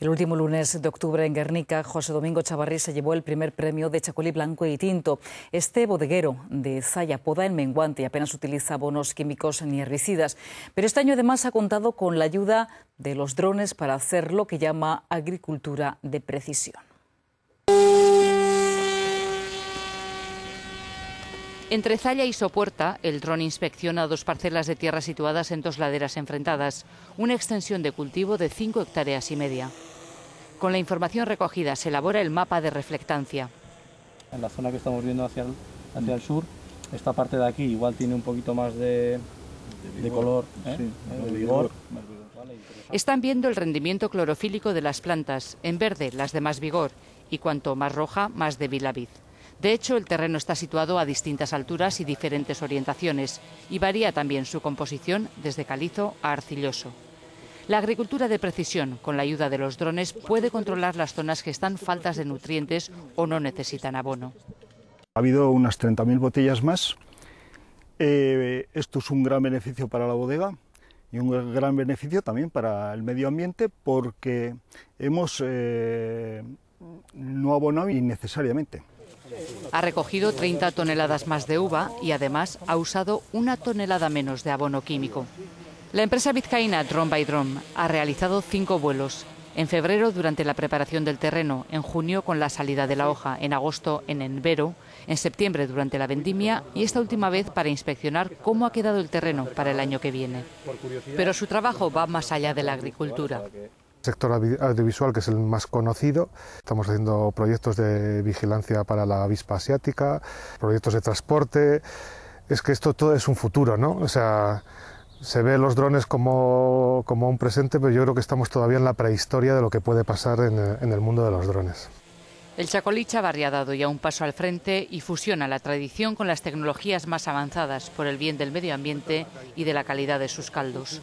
El último lunes de octubre en Guernica, José Domingo Chavarri se llevó el primer premio de Chacolí Blanco y Tinto. Este bodeguero de Zaya poda en menguante y apenas utiliza abonos químicos ni herbicidas. Pero este año además ha contado con la ayuda de los drones para hacer lo que llama agricultura de precisión. Entre Zalla y Sopuerta, el dron inspecciona dos parcelas de tierra situadas en dos laderas enfrentadas, una extensión de cultivo de 5 hectáreas y media. Con la información recogida se elabora el mapa de reflectancia. En la zona que estamos viendo hacia el, sur, esta parte de aquí igual tiene un poquito más de, color, de vigor. ¿eh? Están viendo el rendimiento clorofílico de las plantas, en verde las de más vigor y cuanto más roja, más débil la vid. De hecho, el terreno está situado a distintas alturas y diferentes orientaciones y varía también su composición desde calizo a arcilloso. La agricultura de precisión, con la ayuda de los drones, puede controlar las zonas que están faltas de nutrientes o no necesitan abono. Ha habido unas 30.000 botellas más. Eh, esto es un gran beneficio para la bodega y un gran beneficio también para el medio ambiente porque hemos eh, no abonado innecesariamente. Ha recogido 30 toneladas más de uva y además ha usado una tonelada menos de abono químico. La empresa vizcaína Drone by Drone ha realizado cinco vuelos. En febrero durante la preparación del terreno, en junio con la salida de la hoja, en agosto en Envero, en septiembre durante la vendimia y esta última vez para inspeccionar cómo ha quedado el terreno para el año que viene. Pero su trabajo va más allá de la agricultura El sector audiovisual que es el más conocido. Estamos haciendo proyectos de vigilancia para la avispa asiática, proyectos de transporte. Es que esto todo es un futuro, ¿no? O sea, se ve los drones como, un presente, pero yo creo que estamos todavía en la prehistoria de lo que puede pasar en, el mundo de los drones. El Chacolicha ha ha dado ya un paso al frente y fusiona la tradición con las tecnologías más avanzadas por el bien del medio ambiente y de la calidad de sus caldos.